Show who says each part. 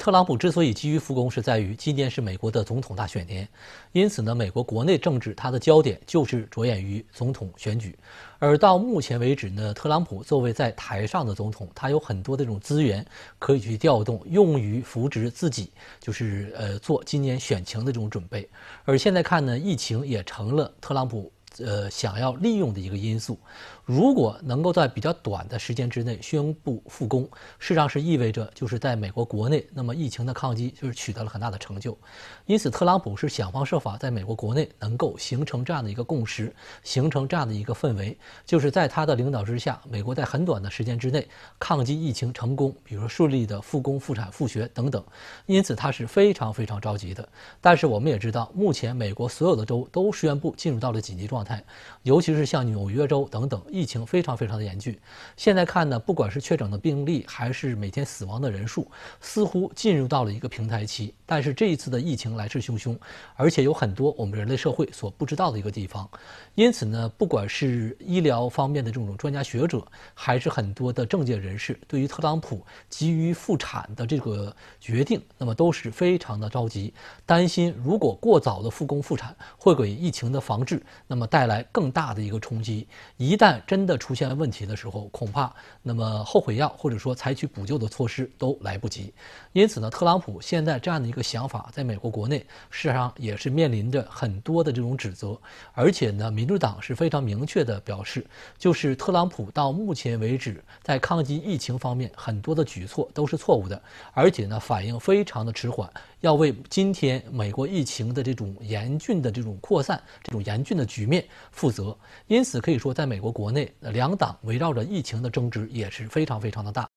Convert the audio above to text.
Speaker 1: 特朗普之所以急于复工，是在于今年是美国的总统大选年，因此呢，美国国内政治它的焦点就是着眼于总统选举。而到目前为止呢，特朗普作为在台上的总统，他有很多的这种资源可以去调动，用于扶植自己，就是呃做今年选情的这种准备。而现在看呢，疫情也成了特朗普。呃，想要利用的一个因素，如果能够在比较短的时间之内宣布复工，事实上是意味着就是在美国国内，那么疫情的抗击就是取得了很大的成就。因此，特朗普是想方设法在美国国内能够形成这样的一个共识，形成这样的一个氛围，就是在他的领导之下，美国在很短的时间之内抗击疫情成功，比如说顺利的复工、复产、复学等等。因此，他是非常非常着急的。但是，我们也知道，目前美国所有的州都宣布进入到了紧急状。状态，尤其是像纽约州等等，疫情非常非常的严峻。现在看呢，不管是确诊的病例，还是每天死亡的人数，似乎进入到了一个平台期。但是这一次的疫情来势汹汹，而且有很多我们人类社会所不知道的一个地方。因此呢，不管是医疗方面的这种专家学者，还是很多的政界人士，对于特朗普急于复产的这个决定，那么都是非常的着急，担心如果过早的复工复产会给疫情的防治那么。带来更大的一个冲击。一旦真的出现了问题的时候，恐怕那么后悔药或者说采取补救的措施都来不及。因此呢，特朗普现在这样的一个想法，在美国国内事实上也是面临着很多的这种指责。而且呢，民主党是非常明确的表示，就是特朗普到目前为止在抗击疫情方面很多的举措都是错误的，而且呢，反应非常的迟缓，要为今天美国疫情的这种严峻的这种扩散、这种严峻的局面。负责，因此可以说，在美国国内，两党围绕着疫情的争执也是非常非常的大。